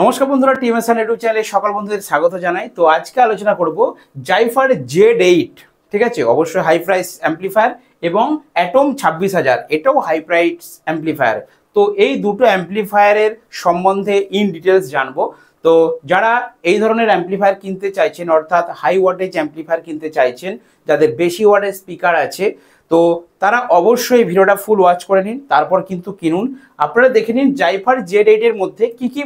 নমস্কার বন্ধুরা team S YouTube চ্যানেলে সকল বন্ধুদের স্বাগত জানাই তো আজকে আলোচনা করব জাইফার জেড এইট ঠিক আছে অবশ্যই হাই প্রাইস অ্যাম্পলিফায়ার এবং অ্যাটম ছাব্বিশ হাজার এটাও হাই প্রাইস অ্যাম্পলিফায়ার তো এই দুটো অ্যাম্পলিফায়ারের সম্বন্ধে ইন ডিটেলস জানবো তো যারা এই ধরনের অ্যাম্পলিফায়ার কিনতে চাইছেন অর্থাৎ হাই ওয়াটেজ অ্যাম্পলিফায়ার কিনতে চাইছেন যাদের বেশি ওয়াটের স্পিকার আছে তো তারা অবশ্যই ভিডিওটা ফুল ওয়াচ করে নিন তারপর কিন্তু কিনুন আপনারা দেখে নিন জাইফার জেড এইটের মধ্যে কী কী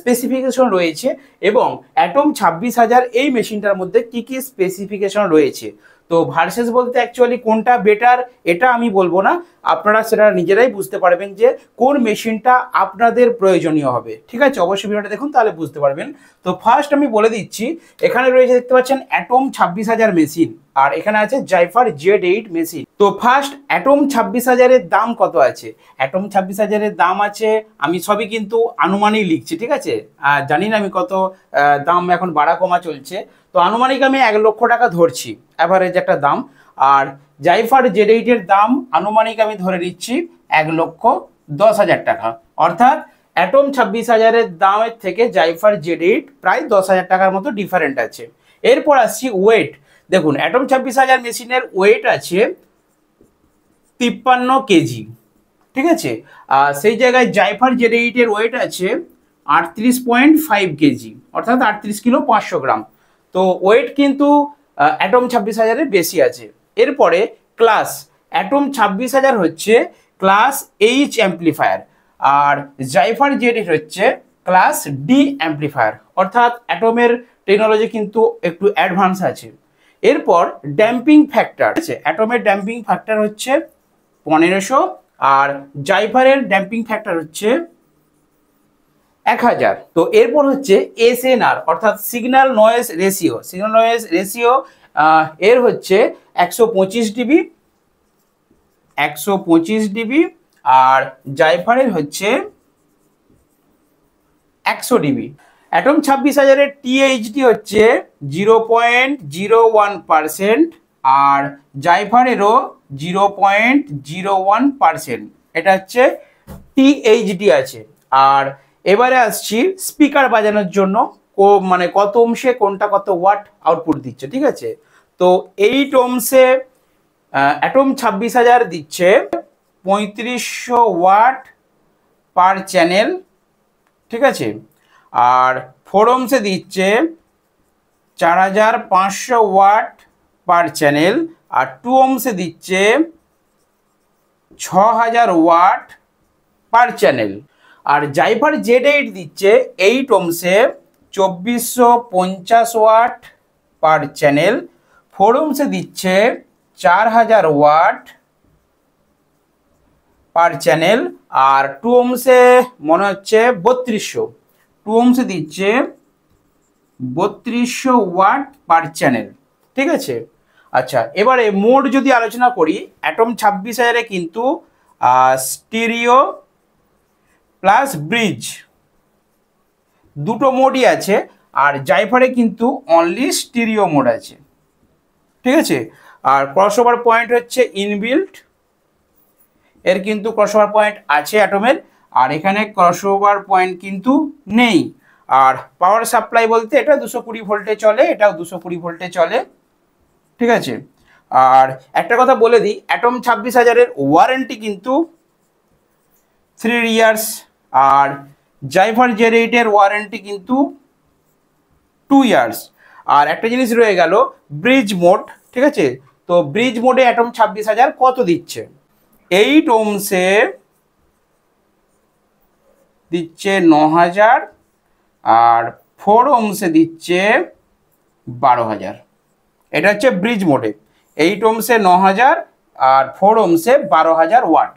স্পেসিফিকেশন রয়েছে এবং অ্যাটম ছাব্বিশ হাজার এই মেশিনটার মধ্যে কি কি স্পেসিফিকেশন রয়েছে তো ভার্সেস বলতে অ্যাকচুয়ালি কোনটা বেটার এটা আমি বলবো না আপনারা সেটা নিজেরাই বুঝতে পারবেন যে কোন মেশিনটা আপনাদের প্রয়োজনীয় হবে ঠিক আছে অবশ্যই ভিডিওটা দেখুন তাহলে বুঝতে পারবেন তো ফার্স্ট আমি বলে দিচ্ছি এখানে রয়েছে দেখতে পাচ্ছেন অ্যাটম ছাব্বিশ হাজার মেশিন আর এখানে আছে জাইফার জেড এইট মেশিন তো ফার্স্ট অ্যাটম ছাব্বিশ হাজারের দাম কত আছে অ্যাটম ছাব্বিশ হাজারের দাম আছে আমি সবই কিন্তু আনুমানিক লিখছি ঠিক আছে জানি না আমি কত দাম এখন বাড়া কমা চলছে তো আনুমানিক আমি এক লক্ষ টাকা ধরছি অ্যাভারেজ একটা দাম আর জাইফার জেড এইটের দাম আনুমানিক আমি ধরে নিচ্ছি এক লক্ষ দশ হাজার টাকা অর্থাৎ অ্যাটম ছাব্বিশ হাজারের দামের থেকে জাইফার জেড এইট প্রায় দশ হাজার টাকার মতো ডিফারেন্ট আছে এরপর আসছি ওয়েট দেখুন অ্যাটম ছাব্বিশ হাজার মেশিনের ওয়েট আছে তিপ্পান্ন কেজি ঠিক আছে আর সেই জায়গায় জাইফার জেডেইটের ওয়েট আছে আটত্রিশ পয়েন্ট ফাইভ কেজি অর্থাৎ আটত্রিশ কিলো পাঁচশো গ্রাম তো ওয়েট কিন্তু অ্যাটম ছাব্বিশ হাজারের বেশি আছে এরপরে ক্লাস অ্যাটম ছাব্বিশ হাজার হচ্ছে ক্লাস এইচ অ্যাম্পলিফায়ার আর জাইফার Z D class D amplifier অর্থাৎ অ্যাটমের টেকনোলজি কিন্তু একটু অ্যাডভান্স আছে এরপর ড্যাম্পিং ফ্যাক্টর আছে অ্যাটমের ড্যাম্পিং ফ্যাক্টর হচ্ছে পনেরোশো আর জাইফারের ড্যাম্পিং ফ্যাক্টর হচ্ছে এক হাজার তো এরপর হচ্ছে এসএনআর অর্থাৎ signal noise ratio signal noise ratio এর হচ্ছে একশো পঁচিশ ডিবি একশো পঁচিশ ডিবি আর জাইফারের হচ্ছে একশো ডিবি অ্যাটম ছাব্বিশ হাজারের টিএইচডি হচ্ছে zero point zero one percent আর জাইফারেরও zero point zero one percent এটা হচ্ছে টিএইচডি আছে আর এবারে আসছি স্পিকার বাজানোর জন্য কো মানে কত অংশে কোনটা কত ওয়াট আউটপুট দিচ্ছে ঠিক আছে তো এইট ওমসে অ্যাটম ছাব্বিশ হাজার দিচ্ছে পঁয়ত্রিশশো ওয়াট পার চ্যানেল ঠিক আছে আর ফোরমসে দিচ্ছে চার হাজার পাঁচশো ওয়াট পার চ্যানেল আর টু ওমসে দিচ্ছে ছ হাজার ওয়াট পার চ্যানেল আর জাইফার জেড এইট দিচ্ছে এইট ওমসে চব্বিশশো পঞ্চাশ ওয়াট পার চ্যানেল ফোর ওমসে দিচ্ছে চার হাজার ওয়াট পার চ্যানেল আর টু ওমসে মনে হচ্ছে বত্রিশশো টু ওমসে দিচ্ছে বত্রিশশো ওয়াট পার চ্যানেল ঠিক আছে আচ্ছা এবারে মোড যদি আলোচনা করি অ্যাটম ছাব্বিশ হাজারে কিন্তু স্টিরিও প্লাস ব্রিজ দুটো মোডই আছে আর জাইফারে কিন্তু অনলি স্টিরিও মোড আছে ঠিক আছে আর ক্রসওভার পয়েন্ট হচ্ছে ইনবিল্ট এর কিন্তু ক্রসওভার পয়েন্ট আছে অ্যাটমের আর এখানে ক্রসওভার পয়েন্ট কিন্তু নেই আর পাওয়ার সাপ্লাই বলতে এটা দুশো কুড়ি ভোল্টে চলে এটাও দুশো কুড়ি ভোল্টে চলে ঠিক আছে আর একটা কথা বলে দিই অ্যাটম ছাব্বিশ হাজারের ওয়ারেন্টি কিন্তু থ্রি ইয়ার্স আর জাইফার জেরেটের ওয়ারেন্টি কিন্তু টু ইয়ার্স আর একটা জিনিস রয়ে গেল ব্রিজ মোড ঠিক আছে তো ব্রিজ মোডে অ্যাটম ছাব্বিশ হাজার কত দিচ্ছে এইট ওমসে দিচ্ছে ন হাজার আর ফোর ওমসে দিচ্ছে বারো হাজার এটা হচ্ছে ব্রিজ মোডে এইট ওমসে ন হাজার আর ফোর ওমসে বারো হাজার ওয়াট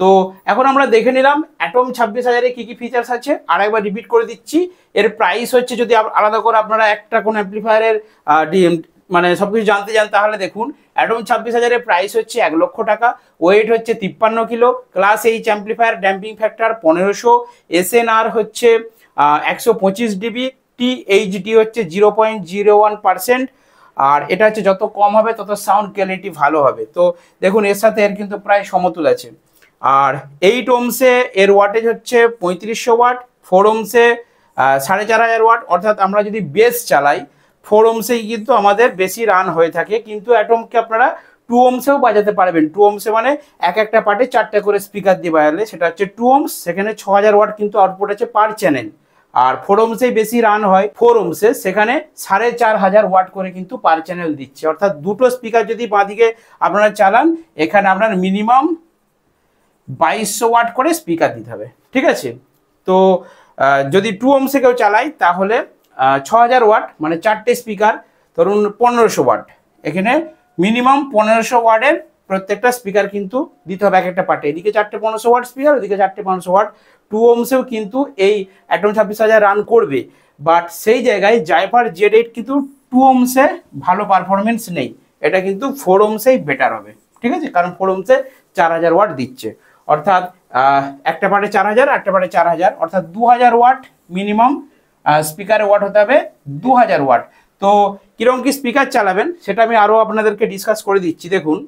তো এখন আমরা দেখে নিলাম অ্যাটম ছাব্বিশ হাজারে কী কী ফিচার্স আছে আর একবার রিপিট করে দিচ্ছি এর প্রাইস হচ্ছে যদি আলাদা করে আপনারা একটা কোনো অ্যাম্প্লিফায়ারের মানে সব কিছু জানতে চান তাহলে দেখুন অ্যাডম ছাব্বিশ হাজারের প্রাইস হচ্ছে এক লক্ষ টাকা ওয়েট হচ্ছে তিপ্পান্ন kilo class H amplifier damping factor পনেরোশো এসএনআর হচ্ছে একশো পঁচিশ ডিবি টিএইচডি হচ্ছে zero point zero one percent আর এটা হচ্ছে যত কম হবে তত সাউন্ড কোয়ালিটি ভালো হবে তো দেখুন এর সাথে এর কিন্তু প্রায় সমতুল আছে আর এইট ওমসে এর ওয়াটেজ হচ্ছে পঁয়ত্রিশশো ওয়াট ফোর ওমসে সাড়ে চার হাজার ওয়াট অর্থাৎ আমরা যদি বেস চালাই ফোর ওমসেই কিন্তু আমাদের বেশি রান হয়ে থাকে কিন্তু অ্যাটমকে আপনারা টু ওমসেও বাজাতে পারবেন টু ওমসে মানে এক একটা পার্টে চারটে করে স্পিকার দিয়ে বাজালে সেটা হচ্ছে টু ওমস সেখানে ছ হাজার ওয়াট কিন্তু আউটপুট আছে পার চ্যানেল আর ফোর ওমসেই বেশি রান হয় ফোর ওমসে সেখানে সাড়ে চার হাজার ওয়াট করে কিন্তু পার চ্যানেল দিচ্ছে অর্থাৎ দুটো স্পিকার যদি বাঁদিকে আপনারা চালান এখানে আপনার মিনিমাম বাইশশো ওয়াট করে স্পিকার দিতে হবে ঠিক আছে তো যদি টু ওমসে কেউ চালাই তাহলে ছ হাজার ওয়াট মানে চারটে স্পিকার ধরুন পনেরোশো ওয়াট এখানে মিনিমাম পনেরোশো ওয়াটের প্রত্যেকটা স্পিকার কিন্তু দিতে হবে এক একটা পার্টে এদিকে চারটে পনেরোশো ওয়াট স্পিকার ওদিকে চারটে পনেরোশো ওয়াট টু ওমসেও কিন্তু এই অ্যাটম ছাব্বিশ হাজার রান করবে বাট সেই জায়গায় জাইফার জেড এইট কিন্তু টু ওমসে ভালো পারফরমেন্স নেই এটা কিন্তু ফোর ওমসেই বেটার হবে ঠিক আছে কারণ ফোর ওমসে চার হাজার ওয়াট দিচ্ছে অর্থাৎ একটা পার্টে চার হাজার একটা পার্টে চার হাজার অর্থাৎ দু হাজার ওয়াট মিনিমাম স্পিকারে ওয়াট হতে হবে দু ওয়াট তো কীরকম কি স্পিকার চালাবেন সেটা আমি আরও আপনাদেরকে ডিসকাস করে দিচ্ছি দেখুন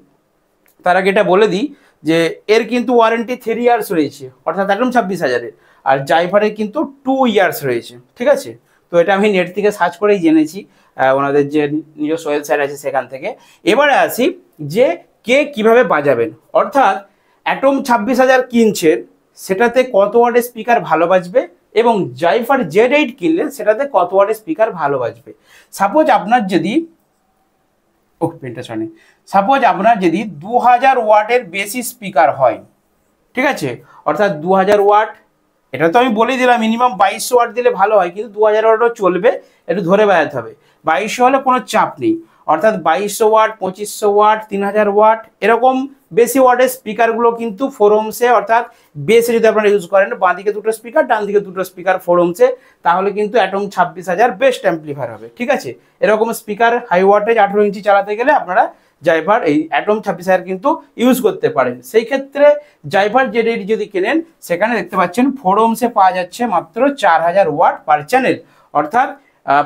তার আগে এটা বলে দিই যে এর কিন্তু ওয়ারেন্টি থ্রি ইয়ার্স রয়েছে অর্থাৎ একদম ছাব্বিশ হাজারের আর জাইফারের কিন্তু টু ইয়ার্স রয়েছে ঠিক আছে তো এটা আমি নেট থেকে সার্চ করেই জেনেছি ওনাদের যে নিজস্ব ওয়েবসাইট আছে সেখান থেকে এবারে আসি যে কে কিভাবে বাজাবেন অর্থাৎ অ্যাটম ছাব্বিশ হাজার কিনছেন সেটাতে কত ওয়াটের স্পিকার ভালো বাজবে এবং জাইফার জেড এইট কিনলেন সেটাতে কত ওয়ার্ডের স্পিকার ভালো বাজবে সাপোজ আপনার যদি ও পেনটা শোনে সাপোজ আপনার যদি দু হাজার ওয়াটের বেশি স্পিকার হয় ঠিক আছে অর্থাৎ দু হাজার ওয়াট এটা তো আমি বলে দিলাম মিনিমাম বাইশশো ওয়াট দিলে ভালো হয় কিন্তু দু হাজার ওয়াটও চলবে একটু ধরে বেড়াতে হবে বাইশশো হলে কোনো চাপ নেই অর্থাৎ বাইশশো ওয়াট পঁচিশশো ওয়াট তিন হাজার ওয়াট এরকম বেশি ওয়াটের স্পিকারগুলো কিন্তু ফোরমসে অর্থাৎ বেসে যদি আপনারা ইউজ করেন বাঁদিকে দুটো স্পিকার ডান দিকে দুটো স্পিকার ফোরমসে তাহলে কিন্তু অ্যাটম ছাব্বিশ হাজার বেস্ট অ্যাম্পলিফায়ার হবে ঠিক আছে এরকম স্পিকার হাই ওয়াটেজ আঠেরো ইঞ্চি চালাতে গেলে আপনারা জাইভার এই অ্যাটম ছাব্বিশ হাজার কিন্তু ইউজ করতে পারেন সেই ক্ষেত্রে জাইভার যে রেট যদি কেনেন সেখানে দেখতে পাচ্ছেন ফোরমসে পাওয়া যাচ্ছে মাত্র চার হাজার ওয়াট পার চ্যানেল অর্থাৎ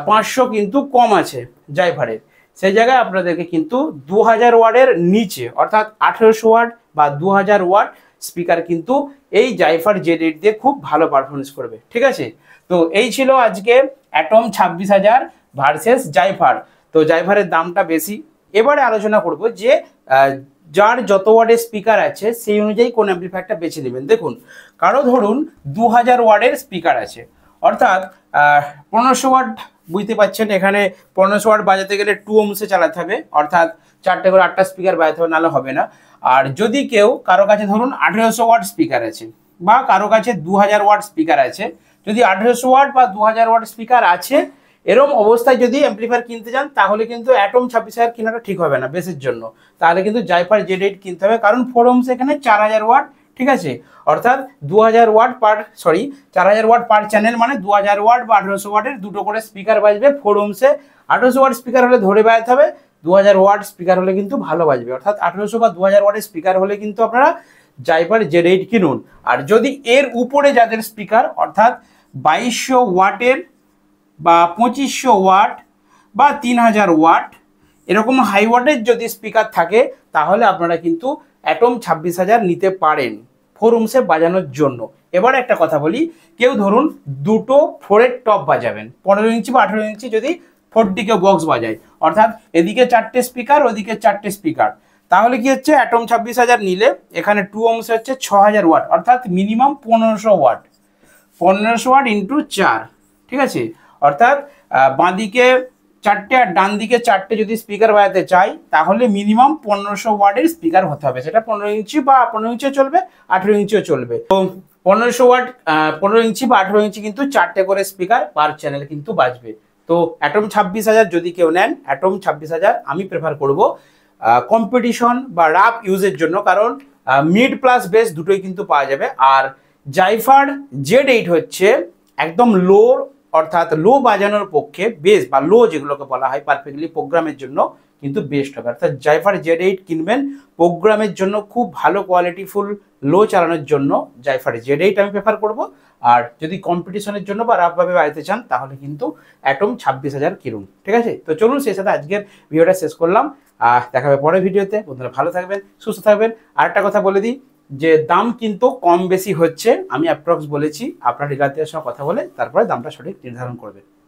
পাঁচশো কিন্তু কম আছে জাইভারের সেই জায়গায় আপনাদেরকে কিন্তু দু হাজার ওয়ার্ডের নিচে অর্থাৎ আঠেরোশো ওয়ার্ড বা দু হাজার ওয়ার্ড স্পিকার কিন্তু এই জাইফার জেড এইট দিয়ে খুব ভালো পারফরমেন্স করবে ঠিক আছে তো এই ছিল আজকে অ্যাটম ছাব্বিশ হাজার ভার্সেস জাইফার তো জাইফারের দামটা বেশি এবারে আলোচনা করব যে যার যত ওয়ার্ডের স্পিকার আছে সেই অনুযায়ী কোন অ্যাম্পিফায়ারটা বেছে নেবেন দেখুন কারো ধরুন দু হাজার ওয়ার্ডের স্পিকার আছে অর্থাৎ পনেরোশো ওয়াট বুঝতে পাচ্ছেন এখানে পনেরোশো ওয়াট বাজাতে গেলে টু ওমসে চালাতে হবে অর্থাৎ চারটে করে আটটা স্পিকার বাজাতে হবে নাহলে হবে না আর যদি কেউ কারো কাছে ধরুন আঠেরোশো ওয়াট স্পিকার আছে বা কারো কাছে দু হাজার ওয়াট স্পিকার আছে যদি আঠেরোশো ওয়াট বা দু হাজার ওয়াট স্পিকার আছে এরম অবস্থায় যদি অ্যাম্পলিফায়ার কিনতে যান তাহলে কিন্তু অ্যাটম ছাব্বিশ হাজার কেনাটা ঠিক হবে না বেসের জন্য তাহলে কিন্তু জাইফার জেড এইট কিনতে হবে কারণ ফোর ওমস এখানে চার হাজার ওয়াট ঠিক আছে অর্থাৎ দু ওয়াট পার সরি চার ওয়াট পার চ্যানেল মানে দু ওয়াট বা আঠেরোশো ওয়াটের দুটো করে স্পিকার বাজবে ফোর ওমসে আঠেরোশো ওয়াট স্পিকার হলে ধরে বেড়াতে হবে দু ওয়াট স্পিকার হলে কিন্তু ভালো বাজবে অর্থাৎ আঠেরোশো বা দু ওয়াটের স্পিকার হলে কিন্তু আপনারা জাইপার জেড এইট কিনুন আর যদি এর উপরে যাদের স্পিকার অর্থাৎ বাইশশো ওয়াটের বা পঁচিশশো ওয়াট বা তিন হাজার ওয়াট এরকম হাই ওয়াটের যদি স্পিকার থাকে তাহলে আপনারা কিন্তু অ্যাটম ছাব্বিশ হাজার নিতে পারেন ফোর রুমসে বাজানোর জন্য এবার একটা কথা বলি কেউ ধরুন দুটো ফোরের টপ বাজাবেন পনেরো ইঞ্চি বা আঠেরো ইঞ্চি যদি ফোর দিকে বক্স বাজায় অর্থাৎ এদিকে চারটে স্পিকার ওদিকে চারটে স্পিকার তাহলে কি হচ্ছে অ্যাটম ছাব্বিশ হাজার নিলে এখানে টু ওমস হচ্ছে ছ হাজার ওয়াট অর্থাৎ মিনিমাম পনেরোশো ওয়াট পনেরোশো ওয়াট ইন্টু চার ঠিক আছে অর্থাৎ বাঁদিকে চারটে আর ডান দিকে চারটে যদি স্পিকার বাজাতে চাই তাহলে মিনিমাম পনেরোশো ওয়ার্ডের স্পিকার হতে হবে সেটা পনেরো ইঞ্চি বা পনেরো ইঞ্চিও চলবে আঠেরো ইঞ্চিও চলবে তো পনেরোশো ওয়ার্ড পনেরো ইঞ্চি বা আঠেরো ইঞ্চি কিন্তু চারটে করে স্পিকার পার চ্যানেল কিন্তু বাজবে তো অ্যাটম ছাব্বিশ হাজার যদি কেউ নেন অ্যাটম ছাব্বিশ হাজার আমি প্রেফার করব কম্পিটিশন বা রাপ ইউজের জন্য কারণ মিড প্লাস বেস দুটোই কিন্তু পাওয়া যাবে আর জাইফার জেড এইট হচ্ছে একদম লোর অর্থাৎ লো বাজানোর পক্ষে বেস বা লো যেগুলোকে বলা হয় পারফেক্টলি প্রোগ্রামের জন্য কিন্তু বেস্ট হবে অর্থাৎ জাইফার জেড এইট কিনবেন প্রোগ্রামের জন্য খুব ভালো কোয়ালিটিফুল লো চালানোর জন্য জাইফার জেড এইট আমি প্রেফার করব আর যদি কম্পিটিশনের জন্য বা রাফভাবে বাড়াতে চান তাহলে কিন্তু অ্যাটম ছাব্বিশ হাজার কিনুন ঠিক আছে তো চলুন সেই সাথে আজকের ভিডিওটা শেষ করলাম দেখা দেখাবে পরের ভিডিওতে বন্ধুরা ভালো থাকবেন সুস্থ থাকবেন আর একটা কথা বলে দিই যে দাম কিন্তু কম বেশি হচ্ছে আমি অ্যাপ্রক্স বলেছি আপনার ডিলারদের সঙ্গে কথা বলে তারপরে দামটা সঠিক নির্ধারণ করবেন